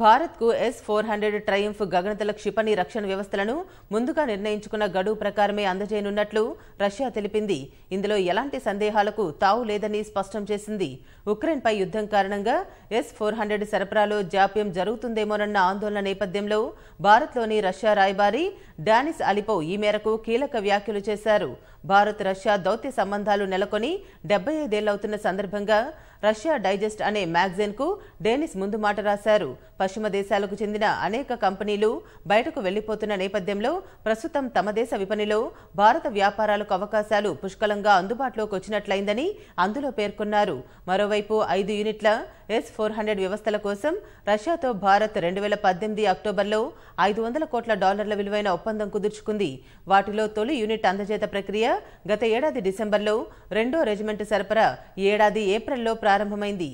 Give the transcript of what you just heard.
భారత్కు S four hundred triumph గగనతల క్షిపణి రక్షణ వ్యవస్థలను ముందుగా నిర్ణయించుకున్న గడువు ప్రకారమే అందజేయనున్నట్లు రష్యా తెలిపింది ఇందులో ఎలాంటి సందేహాలకు తావు లేదని స్పష్టం చేసింది ఉక్రెయిన్పై యుద్ధం కారణంగా ఎస్ ఫోర్ హండ్రెడ్ సరఫరాలో జాప్యం జరుగుతుందేమోనన్న ఆందోళన నేపథ్యంలో భారత్లోని రష్యా రాయబారి డానిస్ అలిపో ఈ మేరకు కీలక వ్యాఖ్యలు చేశారు భారత్ రష్యా దౌత్య సంబంధాలు నెలకొని డెబ్బై ఐదేళ్లవుతున్న సందర్భంగా రష్యా డైజెస్ట్ అనే మ్యాగజైన్కు డేనిస్ ముందు మాట రాశారు పశ్చిమ దేశాలకు చెందిన అనేక కంపెనీలు బయటకు వెళ్లిపోతున్న నేపథ్యంలో ప్రస్తుతం తమ దేశ విపణిలో భారత వ్యాపారాలకు అవకాశాలు పుష్కలంగా అందుబాటులోకి వచ్చినట్లయిందని అందులో పేర్కొన్నారు మరోవైపు ఐదు యూనిట్ల ఎస్ ఫోర్ హండ్రెడ్ వ్యవస్థల కోసం రష్యాతో భారత్ రెండు వేల పద్దెనిమిది అక్టోబర్లో ఐదు వందల కోట్ల డాలర్ల విలువైన ఒప్పందం కుదుర్చుకుంది వాటిలో తొలి యూనిట్ అందజేత ప్రక్రియ గత ఏడాది డిసెంబర్లో రెండో రెజిమెంట్ సరఫరా ఏడాది ఏప్రిల్లో ప్రారంభమైంది